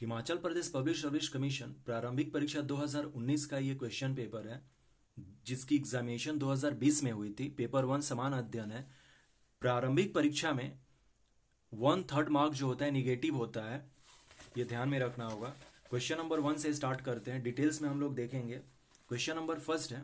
Himachal Pradesh public service commission प्रारंभिक परीक्षा 2019 का ये क्वेश्चन पेपर है जिसकी एग्जामिनेशन 2020 में हुई थी पेपर वन समान अध्ययन है प्रारंभिक परीक्षा में वन थर्ड मार्क जो होता है निगेटिव होता है ये ध्यान में रखना होगा क्वेश्चन नंबर वन से स्टार्ट करते हैं डिटेल्स में हम लोग देखेंगे क्वेश्चन नंबर फर्स्ट है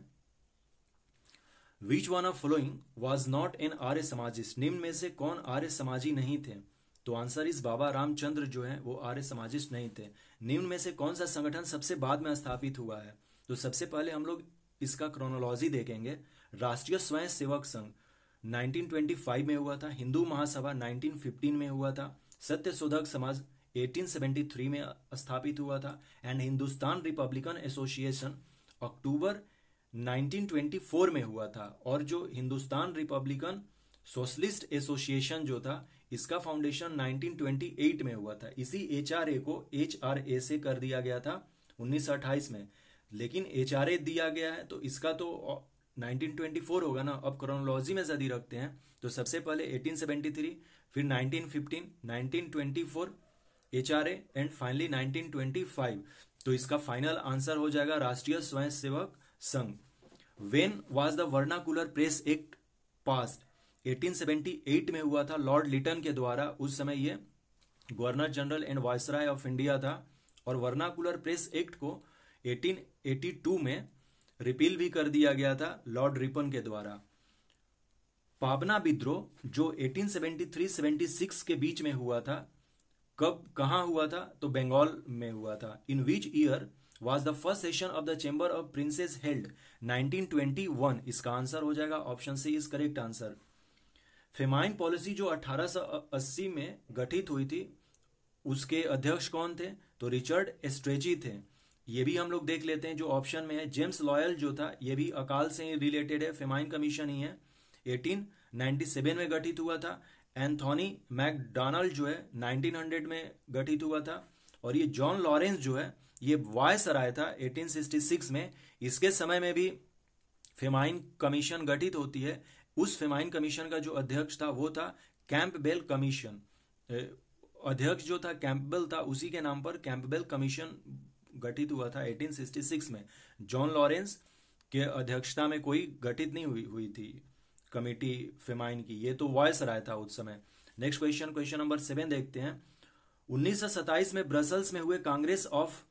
which one of following was not an Arya Samajist निम्न में से कौन आर्य समाजी नहीं थे तो आंसर इस बाबा रामचंद्र जो है वो आर्य समाजिस्ट नहीं थे निम्न में से कौन सा संगठन सबसे बाद में स्थापित हुआ है तो सबसे पहले हम लोग इसका क्रोनोलॉजी देखेंगे राष्ट्रीय स्वयं सेवक संघ 1925 में हुआ था हिंदू महासभा 1915 में हुआ था सत्य शोधक समाज 1873 में स्थापित हुआ था and Hindustan republican association October 1924 में हुआ था और जो हिंदुस्तान रिपब्लिकन सोशलिस्ट एसोसिएशन जो था इसका फाउंडेशन 1928 में हुआ था इसी एच को एच से कर दिया गया था उन्नीस में लेकिन एच दिया गया है तो इसका तो 1924 होगा ना अब क्रोनोलॉजी में यदि रखते हैं तो सबसे पहले 1873 फिर 1915 1924 एचआरए एंड फाइनली 1925 तो इसका फाइनल आंसर हो जाएगा Rashtriya Swayamsevak Sangh when was the vernacular press act pass 1878 में हुआ था लॉर्ड लिटन के द्वारा उस समय ये governor general and viceroy of India था और वर्नाकुलर प्रेस एक्ट को 1882 में रिपील भी कर दिया गया था लॉर्ड रिपन के द्वारा पाबना विद्रोह जो 1873-76 के बीच में हुआ था कब कहां हुआ था तो बंगाल में हुआ था in which year was the first session of the chamber of princes held 1921 इसका आंसर हो जाएगा option C is correct answer famine policy जो 1880 में गठित हुई थी उसके अध्यक्ष कौन थे तो रिचर्ड एस्ट्रेजी थे ये भी हम लोग देख लेते हैं जो ऑप्शन में है जेम्स लॉयल जो था ये भी अकाल से ही रिलेटेड है फेमाइन कमीशन ही है 1897 में गठित हुआ था एंथोनी मैकडोनल्ड जो है 1900 में गठित हुआ था और ये जॉन लॉरेंस जो है ये राय था 1866 में इसके समय में भी फेमाइन कमीशन गठित होती है उस फेमाइन कमीशन का जो अध्यक्ष था वो था कैंपबेल कमीशन अध्यक्ष जो था कैंपबेल था उसी के नाम पर कैंपबेल कमीशन गठित हुआ था 1866 में जॉन लॉरेंस के अध्यक्षता में कोई गठित नहीं हुई हुई थी कमेटी फेमाइन की ये तो वॉयस राय था उस समय next question question number seven देखते हैं उन्नीस में ब्रसल्स में हुए कांग्रेस ऑफ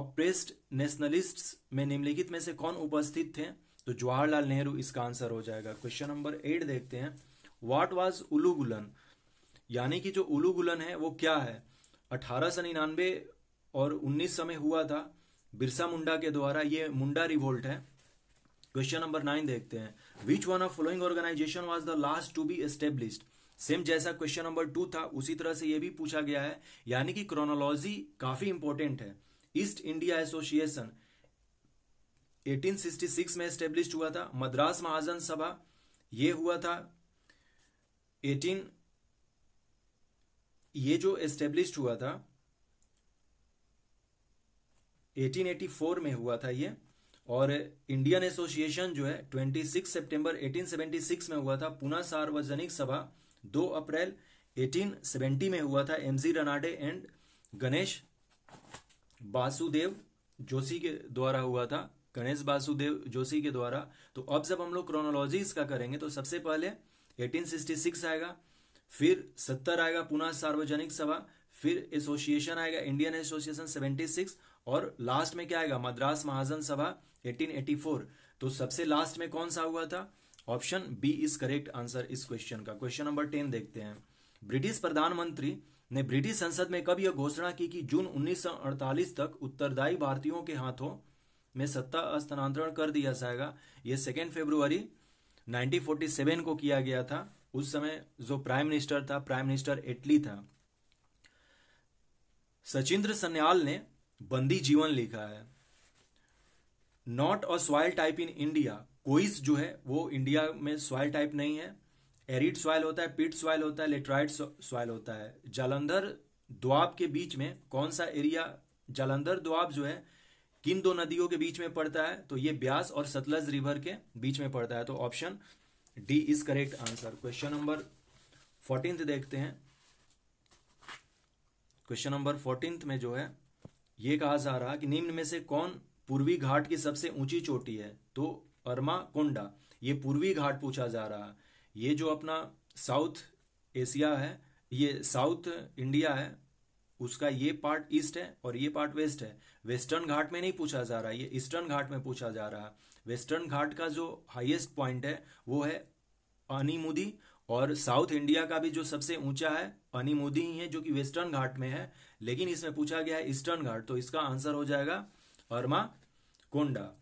ऑपरेस्ट नेशनलिस्ट्स में निम्नलिखित में से कौन उपस्थित थे तो जवाहरलाल नेहरू इसका आंसर हो जाएगा क्वेश्चन नंबर एट देखते हैं व्हाट वाज उलू गुलन यानी कि जो उलू गुलन है वो क्या है अठारह सौ निन्यानवे और उन्नीस सौ में हुआ था बिरसा मुंडा के द्वारा ये मुंडा रिवोल्ट है क्वेश्चन नंबर नाइन देखते हैं which one of following organization was the last to be establish same जैसा क्वेश्चन नंबर टू था उसी तरह से यह भी पूछा गया है यानी कि क्रोनोलॉजी काफी इंपॉर्टेंट है ईस्ट इंडिया एसोसिएशन 1866 में एस्टेब्लिश हुआ था मद्रास महाजन सभा ये हुआ था 18 ये जो एस्टेब्लिश हुआ था 1884 में हुआ था ये और इंडियन एसोसिएशन जो है 26 सितंबर 1876 में हुआ था पुनः सार्वजनिक सभा 2 अप्रैल 1870 में हुआ था एमजी रनाडे एंड गणेश वासुदेव जोशी के द्वारा हुआ था गणेश वासुदेव जोशी के द्वारा तो अब जब हम लोग क्रोनोलॉजी इसका करेंगे तो सबसे पहले 1866 आएगा फिर 70 आएगा पुनः सार्वजनिक सभा फिर एसोसिएशन आएगा इंडियन एसोसिएशन 76 और लास्ट में क्या आएगा मद्रास महाजन सभा 1884 तो सबसे लास्ट में कौन सा हुआ था option B is correct answer इस क्वेश्चन का क्वेश्चन नंबर टेन देखते हैं ब्रिटिश प्रधानमंत्री ने ब्रिटिश संसद में कब यह घोषणा की कि जून 1948 तक उत्तरदायी भारतीयों के हाथों में सत्ता हस्तांतरण कर दिया जाएगा ये सेकेंड फेब्रुवरी 1947 को किया गया था उस समय जो प्राइम मिनिस्टर था प्राइम मिनिस्टर एटली था सचिंद्र सन्याल ने बंदी जीवन लिखा है not a soil type in India कोइस जो है वो इंडिया में सॉयल टाइप नहीं है एरिड सॉयल होता है पिट सॉयल होता है लेट्राइड सॉयल होता है जालंधर द्वाब के बीच में कौन सा एरिया जालंधर द्वाब जो है किन दो नदियों के बीच में पड़ता है तो ये ब्यास और सतलज रिवर के बीच में पड़ता है तो option D is correct answer question number fourteenth देखते हैं क्वेश्चन नंबर फोर्टींथ में जो है ये कहा जा रहा कि निम्न में से कौन पूर्वी घाट की सबसे ऊंची चोटी है तो अरमा कोंडा ये पूर्वी घाट पूछा जा रहा ये जो अपना साउथ एशिया है ये साउथ इंडिया है उसका ये पार्ट ईस्ट है और ये पार्ट वेस्ट है वेस्टर्न घाट में नहीं पूछा जा रहा ये ईस्टर्न घाट में पूछा जा रहा वेस्टर्न घाट का जो हाईएस्ट पॉइंट है वो है अनिमुदी और साउथ इंडिया का भी जो सबसे ऊंचा है अनिमुदी ही है जो कि वेस्टर्न घाट में है लेकिन इसमें पूछा गया है ईस्टर्न घाट तो इसका आंसर हो जाएगा अरमा कोंडा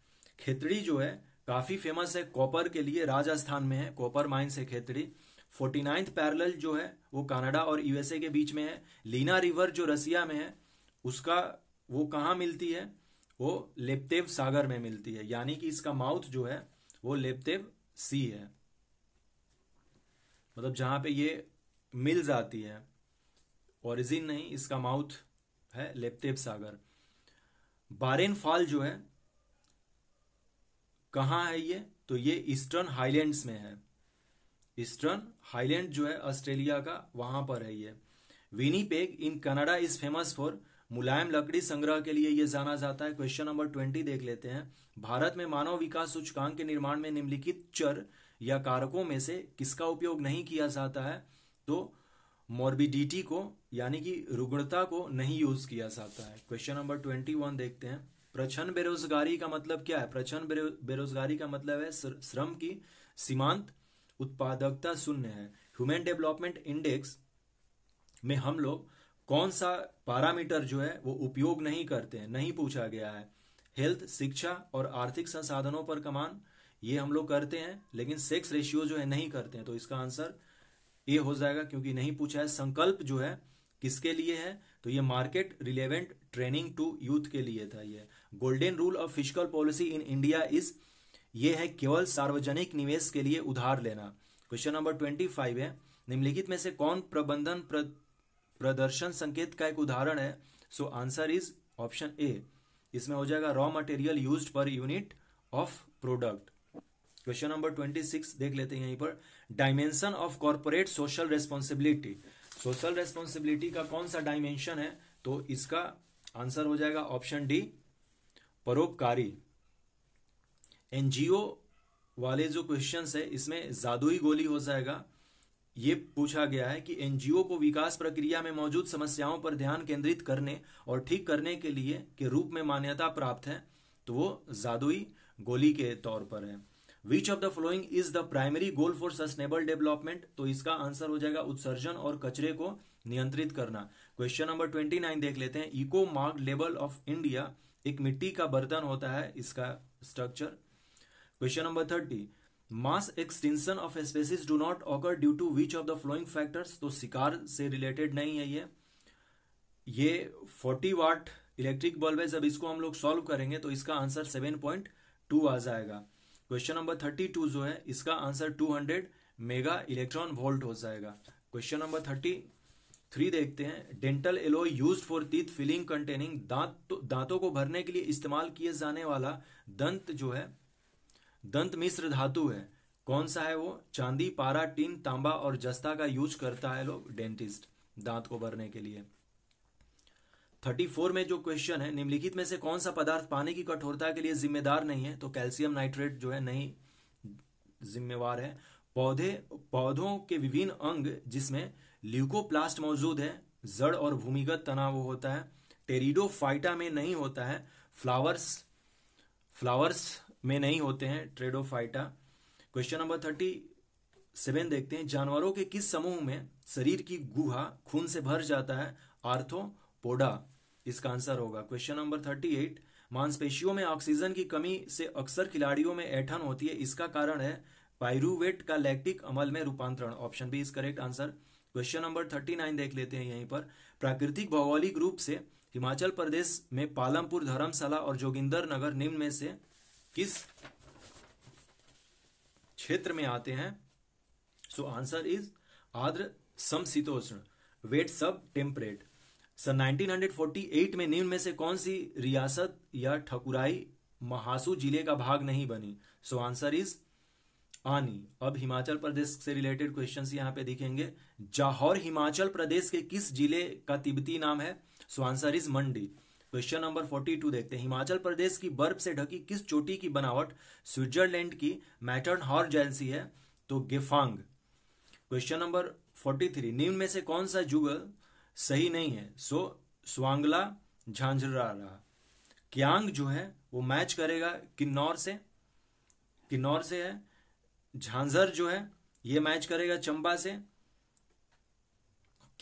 खेतड़ी जो है काफी फेमस है कॉपर के लिए राजस्थान में है कॉपर माइन से खेतड़ी फोर्टी नाइन्थ पैरल जो है वो कनाडा और यूएसए के बीच में है लीना रिवर जो रसिया में है उसका वो कहाँ मिलती है वो लेपतेव सागर में मिलती है यानी कि इसका माउथ जो है वो लेपतेव सी है मतलब जहाँ पे ये मिल जाती है ओरिजिन नहीं इसका माउथ है लेपतेव सागर बारेन फॉल जो है कहाँ है ये तो ये ईस्टर्न हाईलैंड में है ईस्टर्न हाईलैंड जो है ऑस्ट्रेलिया का वहां पर है ये Winnipeg in Canada is famous for मुलायम लकड़ी संग्रह के लिए यह जाना जाता है क्वेश्चन नंबर ट्वेंटी देख लेते हैं भारत में मानव विकास सूचकांक के निर्माण में निम्नलिखित चर या कारकों में से किसका उपयोग नहीं किया जाता है तो मॉर्बिडिटी को यानी कि रुग्णता को नहीं यूज किया जाता है क्वेश्चन नंबर ट्वेंटी वन देखते हैं प्रछन बेरोजगारी का मतलब क्या है प्रछन्न बेरोजगारी का मतलब है श्रम की सीमांत उत्पादकता शून्य है ह्यूमन डेवलपमेंट इंडेक्स में हम लोग कौन सा पैरामीटर जो है वो उपयोग नहीं करते हैं नहीं पूछा गया है हेल्थ शिक्षा और आर्थिक संसाधनों पर कमान ये हम लोग करते हैं लेकिन सेक्स रेशियो जो है नहीं करते हैं तो इसका आंसर ए हो जाएगा क्योंकि नहीं पूछा है संकल्प जो है किसके लिए है तो ये market relevant training to youth के लिए था ये golden rule of physical policy in India is ये है केवल सार्वजनिक निवेश के लिए उधार लेना क्वेश्चन नंबर ट्वेंटी फाइव है निम्नलिखित में से कौन प्रबंधन प्र, प्रदर्शन संकेत का एक उदाहरण है so answer is option A इसमें हो जाएगा raw material use per unit of product question number twenty six देख लेते हैं यहीं पर dimension of corporate social responsibility social responsibility का कौन सा डायमेंशन है तो इसका आंसर हो जाएगा ऑप्शन डी परोपकारी एनजीओ वाले जो क्वेश्चन है इसमें जादुई गोली हो जाएगा ये पूछा गया है कि एनजीओ को विकास प्रक्रिया में मौजूद समस्याओं पर ध्यान केंद्रित करने और ठीक करने के लिए के रूप में मान्यता प्राप्त है तो वो जादुई गोली के तौर पर है which of the following is the primary goal for sustainable development तो इसका आंसर हो जाएगा उत्सर्जन और कचरे को नियंत्रित करना क्वेश्चन नंबर ट्वेंटी नाइन देख लेते हैं इको मार्क लेवल ऑफ इंडिया एक मिट्टी का बर्तन होता है इसका structure question number thirty mass extinction of species do not occur due to which of the following factors तो शिकार से रिलेटेड नहीं है ये ये 40 वाट इलेक्ट्रिक बल्ब है जब इसको हम लोग सॉल्व करेंगे तो इसका आंसर 7.2 आ जाएगा क्वेश्चन नंबर 32 जो है इसका आंसर 200 मेगा इलेक्ट्रॉन वोल्ट हो जाएगा क्वेश्चन नंबर थर्टी थ्री देखते हैं dental alloy used for teeth filling containing दांत दांतों को भरने के लिए इस्तेमाल किए जाने वाला दंत जो है दंत मिश्र धातु है कौन सा है वो चांदी पारा टीन तांबा और जस्ता का यूज करता है लोग डेंटिस्ट दांत को भरने के लिए थर्टी फोर में जो क्वेश्चन है निम्नलिखित में से कौन सा पदार्थ पानी की कठोरता के लिए जिम्मेदार नहीं है तो कैल्शियम नाइट्रेट जो है नहीं जिम्मेवार है पौधे पौधों के विभिन्न अंग जिसमें ल्यूकोप्लास्ट मौजूद है जड़ और भूमिगत तनाव होता है फाइटा में नहीं होता है फ्लावर्स फ्लावर्स में नहीं होते हैं ट्रेडो फाइटा क्वेश्चन नंबर थर्टी सेवन देखते हैं जानवरों के किस समूह में शरीर की गुहा खून से भर जाता है आर्थोपोडा इसका आंसर होगा क्वेश्चन नंबर थर्टी एट मांसपेशियों में ऑक्सीजन की कमी से अक्सर खिलाड़ियों में ऐठन होती है इसका कारण है पायरूवेट का लैक्टिक अमल में रूपांतरण option B is correct answer question number thirty nine देख लेते हैं यहीं पर प्राकृतिक भौगोलिक रूप से हिमाचल प्रदेश में पालमपुर धर्मशाला और जोगिंदर नगर निम्न में से किस क्षेत्र में आते हैं सो आंसर इज आद्र समशीतोष्ण वेट सब टेम्परेट सन 1948 में निम्न में से कौन सी रियासत या ठकुराई महासू जिले का भाग नहीं बनी सो आंसर इज आनी अब हिमाचल प्रदेश से रिलेटेड क्वेश्चंस यहां पे दिखेंगे जाहौर हिमाचल प्रदेश के किस जिले का तिब्बती नाम है so answer is Mandi question number 42 देखते हैं हिमाचल प्रदेश की बर्फ से ढकी किस चोटी की बनावट स्विट्जरलैंड की मैटर्न हॉर जैलसी है तो गिफांग क्वेश्चन नंबर 43 निम्न में से कौन सा जुगल सही नहीं है सो स्वांगला झांझरा क्यांग जो है वो मैच करेगा किन्नौर से किन्नौर से है झांझर जो है ये मैच करेगा चंबा से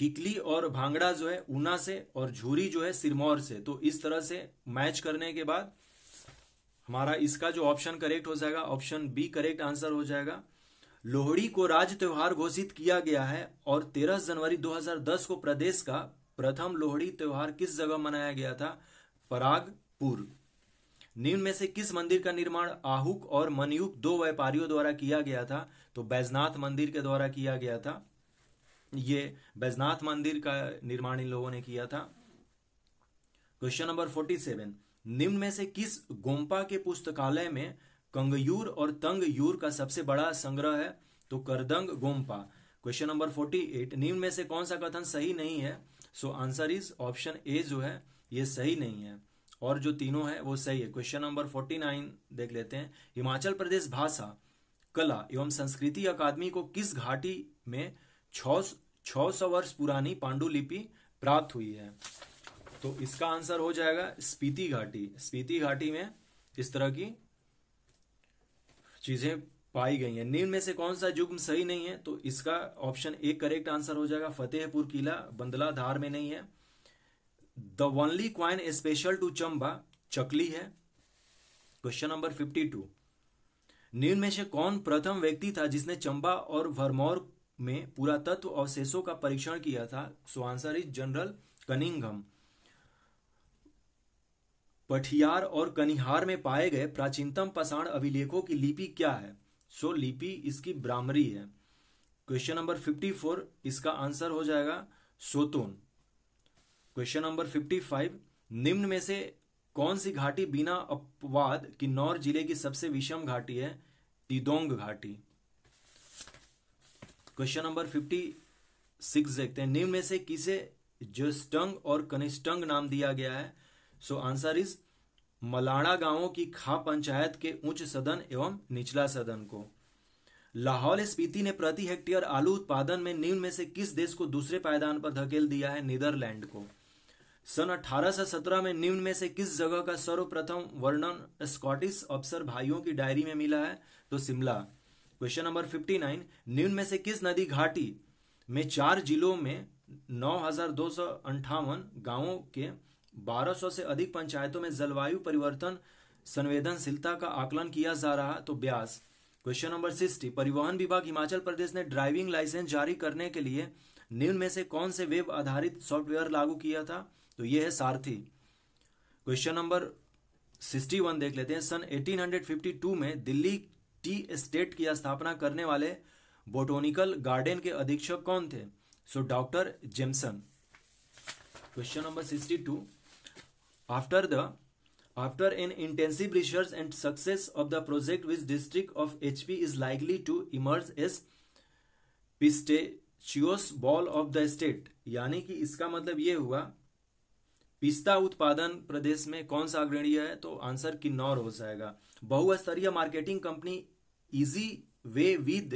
किकली और भांगड़ा जो है ऊना से और झूरी जो है सिरमौर से तो इस तरह से मैच करने के बाद हमारा इसका जो ऑप्शन करेक्ट हो जाएगा ऑप्शन बी करेक्ट आंसर हो जाएगा लोहड़ी को राज त्योहार घोषित किया गया है और 13 जनवरी 2010 को प्रदेश का प्रथम लोहड़ी त्योहार किस जगह मनाया गया था परागपुर निम्न में से किस मंदिर का निर्माण आहुक और मनयुक दो व्यापारियों द्वारा किया गया था तो बैजनाथ मंदिर के द्वारा किया गया था ये बैजनाथ मंदिर का निर्माण इन लोगों ने किया था क्वेश्चन नंबर फोर्टी सेवन निम्न में से किस गोम्पा के पुस्तकालय में कंगयूर और तंगयूर का सबसे बड़ा संग्रह है तो Kardang Gompa question number forty eight निम्न में से कौन सा कथन सही नहीं है so answer is option A जो है ये सही नहीं है और जो तीनों है वो सही है क्वेश्चन नंबर फोर्टी नाइन देख लेते हैं हिमाचल प्रदेश भाषा कला एवं संस्कृति अकादमी को किस घाटी में छ सौ वर्ष पुरानी पांडुलिपि प्राप्त हुई है तो इसका आंसर हो जाएगा स्पीति घाटी स्पीति घाटी में इस तरह की चीजें पाई गई हैं निम्न में से कौन सा जुग्म सही नहीं है तो इसका ऑप्शन ए करेक्ट आंसर हो जाएगा फतेहपुर किला बंदला धार में नहीं है the only coin special to Chamba Chakli है क्वेश्चन नंबर फिफ्टी टू निम्न में से कौन प्रथम व्यक्ति था जिसने चंबा और भरमौर में पुरातत्व अवशेषों का परीक्षण किया था so answer is general Cunningham Pathiar और कनिहार में पाए गए प्राचीनतम पाषाण अभिलेखों की लिपि क्या है सो लिपि इसकी ब्राह्मरी है क्वेश्चन नंबर फिफ्टी फोर इसका आंसर हो जाएगा सोतोन क्वेश्चन नंबर फिफ्टी फाइव निम्न में से कौन सी घाटी बिना अपवाद किन्नौर जिले की सबसे विषम घाटी है तिदोंग घाटी क्वेश्चन नंबर फिफ्टी सिक्स देखते हैं निम्न में से किसे जस्टंग और कनिष्टंग नाम दिया गया है सो आंसर इज मलाड़ा गांवों की खा पंचायत के उच्च सदन एवं निचला सदन को लाहौल स्पीति ने प्रति हेक्टेयर आलू उत्पादन में निम्न में से किस देश को दूसरे पायदान पर धकेल दिया है नीदरलैंड को सन 1817 में निम्न में से किस जगह का सर्वप्रथम वर्णन स्कॉटिश अफसर भाइयों की डायरी में मिला है तो शिमला क्वेश्चन नंबर 59 निम्न में से किस नदी घाटी में चार जिलों में नौ गांवों के 1200 से अधिक पंचायतों में जलवायु परिवर्तन संवेदनशीलता का आकलन किया जा रहा तो ब्यास क्वेश्चन नंबर सिक्सटी परिवहन विभाग हिमाचल प्रदेश ने ड्राइविंग लाइसेंस जारी करने के लिए निम्न में से कौन से वेब आधारित सॉफ्टवेयर लागू किया था तो यह है सारथी क्वेश्चन नंबर सिक्सटी वन देख लेते हैं सन 1852 में दिल्ली टी एस्टेट की स्थापना करने वाले बोटोनिकल गार्डन के अधीक्षक कौन थे so doctor Jameson question number sixty two after the after an intensive research and success of the project which district of H P is likely to emerge as pistachios bowl of the state यानी कि इसका मतलब ये हुआ पिस्ता उत्पादन प्रदेश में कौन सा अग्रणी है तो आंसर किन्नौर हो जाएगा बहुस्तरीय marketing company easy way with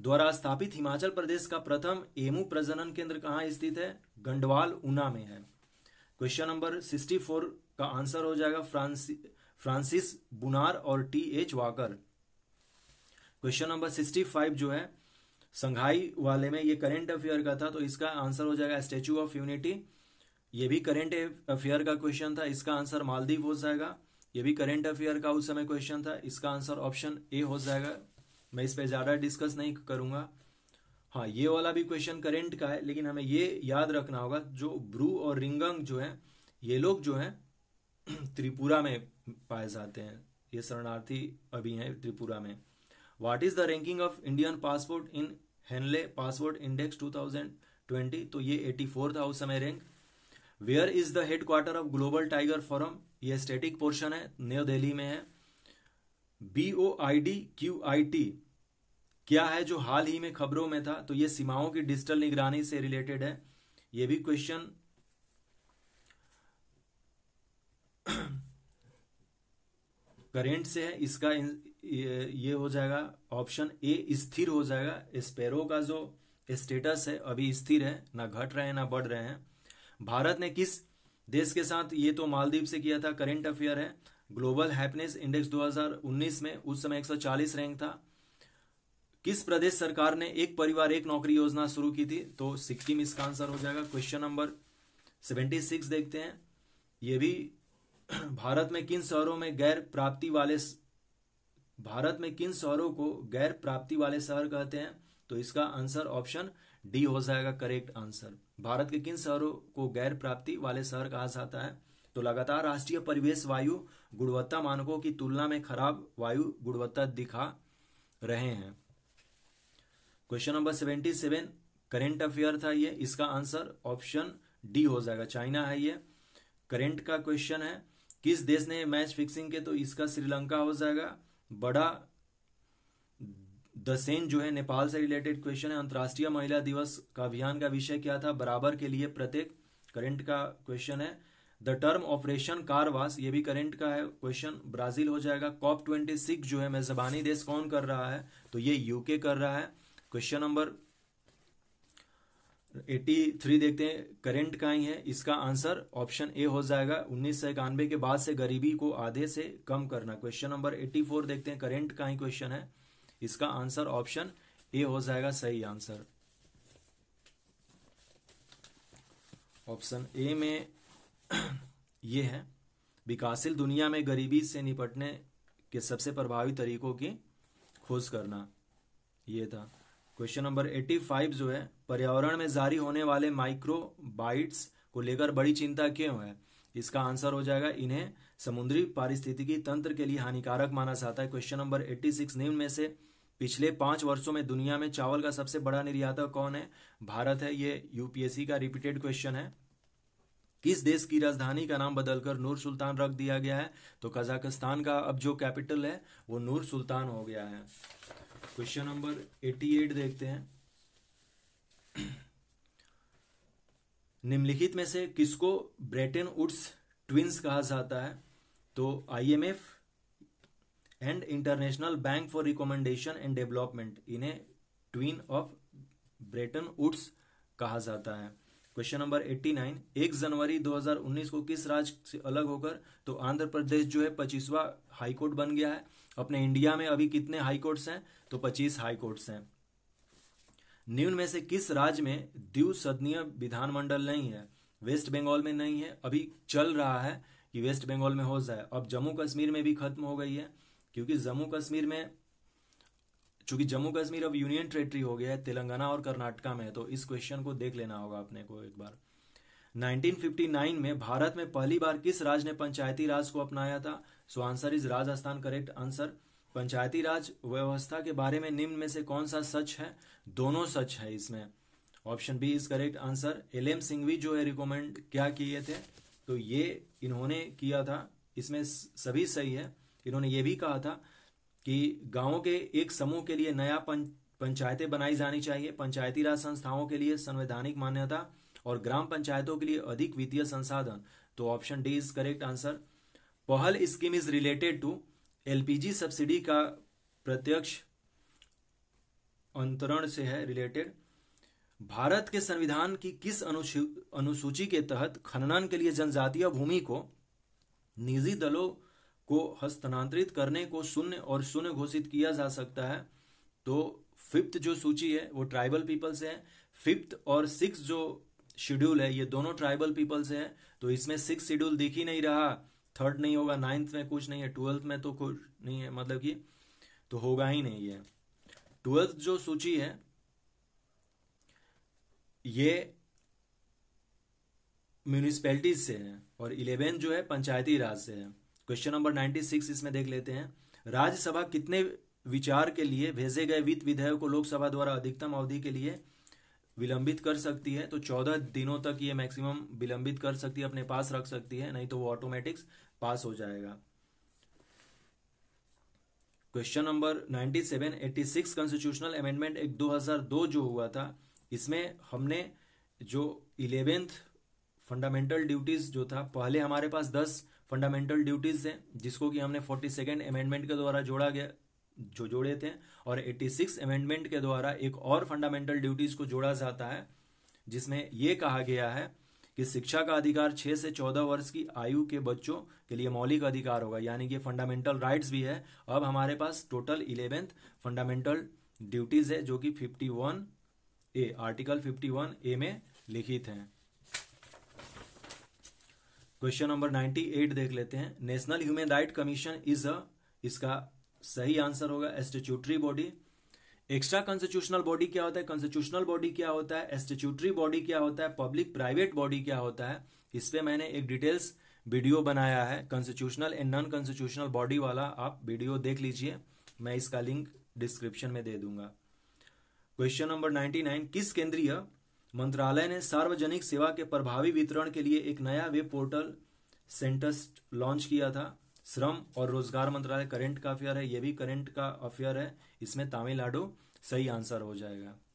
द्वारा स्थापित हिमाचल प्रदेश का प्रथम एमू प्रजनन केंद्र कहाँ स्थित है गंडवाल ऊना में है क्वेश्चन नंबर सिक्सटी फोर का आंसर हो जाएगा फ्रांसि फ्रांसिस बुनार और T H Walker question number sixty five जो है संघाई वाले में ये करेंट अफेयर का था तो इसका आंसर हो जाएगा स्टेचू ऑफ यूनिटी ये भी करेंट अफेयर का क्वेश्चन था इसका आंसर मालदीव हो जाएगा ये भी करेंट अफेयर का उस समय क्वेश्चन था इसका आंसर ऑप्शन ए हो जाएगा मैं इस पर ज़्यादा डिस्कस नहीं करूंगा हाँ ये वाला भी क्वेश्चन करेंट का है लेकिन हमें ये याद रखना होगा जो ब्रू और रिंगंग जो है ये लोग जो है त्रिपुरा में पाए जाते हैं ये शरणार्थी अभी हैं त्रिपुरा में what is the ranking of Indian passport in Henley passport index 2020 तो ये 84 था उस समय rank where is the head quarter of global tiger forum यह स्टेटिक पोर्शन है न्यू दिल्ली में है B O I D Q I T क्या है जो हाल ही में खबरों में था तो ये सीमाओं की डिजिटल निगरानी से रिलेटेड है ये भी क्वेश्चन करेंट से है इसका ये हो जाएगा ऑप्शन ए स्थिर हो जाएगा स्पेरो का जो स्टेटस है अभी स्थिर है ना घट रहे हैं ना बढ़ रहे हैं भारत ने किस देश के साथ ये तो मालदीव से किया था करेंट अफेयर है ग्लोबल हैप्पीनेस इंडेक्स 2019 में उस समय 140 रैंक था किस प्रदेश सरकार ने एक परिवार एक नौकरी योजना शुरू की थी तो सिक्किम इसका आंसर हो जाएगा क्वेश्चन नंबर 76 देखते हैं ये भी भारत में किन शहरों में गैर प्राप्ति वाले भारत में किन शहरों को गैर प्राप्ति वाले शहर कहते हैं तो इसका आंसर ऑप्शन डी हो जाएगा करेक्ट आंसर भारत के किन शहरों को गैर प्राप्ति वाले शहर कहा जाता है तो लगातार राष्ट्रीय परिवेश वायु गुणवत्ता मानकों की तुलना में खराब वायु गुणवत्ता दिखा रहे हैं question number seventy seven current affair था ये इसका आंसर ऑप्शन डी हो जाएगा चाइना है ये करेंट का क्वेश्चन है किस देश ने मैच फिक्सिंग के तो इसका श्रीलंका हो जाएगा बड़ा द सेन जो है नेपाल से रिलेटेड क्वेश्चन है अंतर्राष्ट्रीय महिला दिवस का अभियान का विषय क्या था बराबर के लिए प्रत्येक करंट का क्वेश्चन है द टर्म ऑपरेशन कारवास ये भी करंट का है क्वेश्चन ब्राजील हो जाएगा कॉप ट्वेंटी सिक्स जो है मेजबानी देश कौन कर रहा है तो ये यूके कर रहा है क्वेश्चन नंबर एटी थ्री देखते हैं करंट का ही है इसका आंसर ऑप्शन ए हो जाएगा उन्नीस सौ इक्यानवे के बाद से गरीबी को आधे से कम करना क्वेश्चन नंबर एट्टी फोर देखते हैं करंट का ही क्वेश्चन है इसका आंसर ऑप्शन ए हो जाएगा सही आंसर ऑप्शन ए में ये है विकासशील दुनिया में गरीबी से निपटने के सबसे प्रभावी तरीकों की खोज करना ये था क्वेश्चन नंबर 85 जो है पर्यावरण में जारी होने वाले माइक्रोबाइट्स को लेकर बड़ी चिंता क्यों है इसका आंसर हो जाएगा इन्हें समुद्री पारिस्थितिकी तंत्र के लिए हानिकारक माना जाता है क्वेश्चन नंबर 86 निम्न में से पिछले पांच वर्षों में दुनिया में चावल का सबसे बड़ा निर्यातक कौन है भारत है ये यूपीएससी का रिपीटेड क्वेश्चन है किस देश की राजधानी का नाम बदलकर नूर सुल्तान रख दिया गया है तो कजाकिस्तान का अब जो कैपिटल है वो नूर सुल्तान हो गया है क्वेश्चन नंबर 88 देखते हैं निम्नलिखित में से किसको ब्रेटन उड्स ट्विंस कहा जाता है तो IMF and international bank for recommendation and development इन्हें ट्वीन ऑफ ब्रेटन वुड्स कहा जाता है क्वेश्चन नंबर 89 एक जनवरी 2019 को किस राज्य से अलग होकर तो आंध्र प्रदेश जो है पच्चीसवा हाईकोर्ट बन गया है अपने इंडिया में अभी कितने हाईकोर्ट्स हैं तो 25 हाईकोर्ट्स हैं निम्न में से किस राज्य में द्विसदनीय विधानमंडल नहीं है वेस्ट बंगाल में नहीं है अभी चल रहा है कि वेस्ट बंगाल में हो जाए अब जम्मू कश्मीर में भी खत्म हो गई है क्योंकि जम्मू कश्मीर में चूंकि जम्मू कश्मीर अब यूनियन टेरेटरी हो गया है तेलंगाना और कर्नाटका में तो इस क्वेश्चन को देख लेना होगा अपने को एक बार 1959 में भारत में पहली बार किस राज ने पंचायती राज को अपनाया था so answer is Rajasthan correct answer panchayati raj व्यवस्था के बारे में निम्न में से कौन सा सच है दोनों सच है इसमें option B is correct answer L M Singhvi जो है रिकमेंड क्या किए थे तो ये इन्होंने किया था इसमें सभी सही है इन्होंने ये भी कहा था कि गांवों के एक समूह के लिए नया पंचायतें बनाई जानी चाहिए पंचायती राज संस्थाओं के लिए संवैधानिक मान्यता और ग्राम पंचायतों के लिए अधिक वित्तीय संसाधन तो option D is correct answer Pahal scheme is related to LPG subsidy का प्रत्यक्ष अंतरण से है रिलेटेड भारत के संविधान की किस अनुसूची के तहत खनन के लिए जनजातीय भूमि को निजी दलों को हस्तांतरित करने को शून्य और शून्य घोषित किया जा सकता है तो फिफ्थ जो सूची है वो ट्राइबल पीपल से है फिफ्थ और सिक्स जो शेड्यूल है ये दोनों ट्राइबल पीपल से है तो इसमें सिक्स शेड्यूल दिख ही नहीं रहा थर्ड नहीं होगा नाइन्थ में कुछ नहीं है ट्वेल्थ में तो कुछ नहीं है मतलब कि तो होगा ही नहीं है ट्वेल्थ जो सूची है ये म्यूनिसपैलिटीज से है और इलेवन जो है पंचायती राज से है क्वेश्चन नंबर नाइन्टी सिक्स इसमें देख लेते हैं राज्यसभा कितने विचार के लिए भेजे गए वित्त विधेयक को लोकसभा द्वारा अधिकतम अवधि के लिए विलंबित कर सकती है तो चौदह दिनों तक ये मैक्सिमम विलंबित कर सकती है अपने पास रख सकती है नहीं तो वो ऑटोमेटिक्स पास हो जाएगा question number seven eighty six constitutional amendment एक दो जो हुआ था इसमें हमने जो इलेवेंथ फंडामेंटल ड्यूटीज जो था पहले हमारे पास दस फंडामेंटल ड्यूटीज हैं जिसको कि हमने फोर्टी सेकेंड अमेंडमेंट के द्वारा जोड़ा गया जो जोड़े थे और एट्टी सिक्स अमेंडमेंट के द्वारा एक और फंडामेंटल ड्यूटीज को जोड़ा जाता है जिसमें यह कहा गया है कि शिक्षा का अधिकार छः से चौदह वर्ष की आयु के बच्चों के लिए मौलिक अधिकार होगा यानी कि फंडामेंटल राइट्स भी है अब हमारे पास टोटल इलेवेंथ फंडामेंटल ड्यूटीज है जो कि fifty one A article 51 A में लिखित हैं क्वेश्चन नंबर 98 देख लेते हैं national human right commission is a इसका सही आंसर होगा statutory body extra constitutional body क्या होता है कॉन्स्टिट्यूशनल बॉडी क्या होता है एस्टिट्यूटरी बॉडी क्या होता है पब्लिक प्राइवेट बॉडी क्या होता है इस पर मैंने एक डिटेल्स वीडियो बनाया है constitutional and non constitutional body वाला आप वीडियो देख लीजिए मैं इसका लिंक डिस्क्रिप्शन में दे दूंगा क्वेश्चन नंबर 99 किस केंद्रीय मंत्रालय ने सार्वजनिक सेवा के प्रभावी वितरण के लिए एक नया वेब पोर्टल सेंटस लॉन्च किया था श्रम और रोजगार मंत्रालय करेंट का अफेयर है यह भी करेंट का अफेयर है इसमें तमिलनाडु सही आंसर हो जाएगा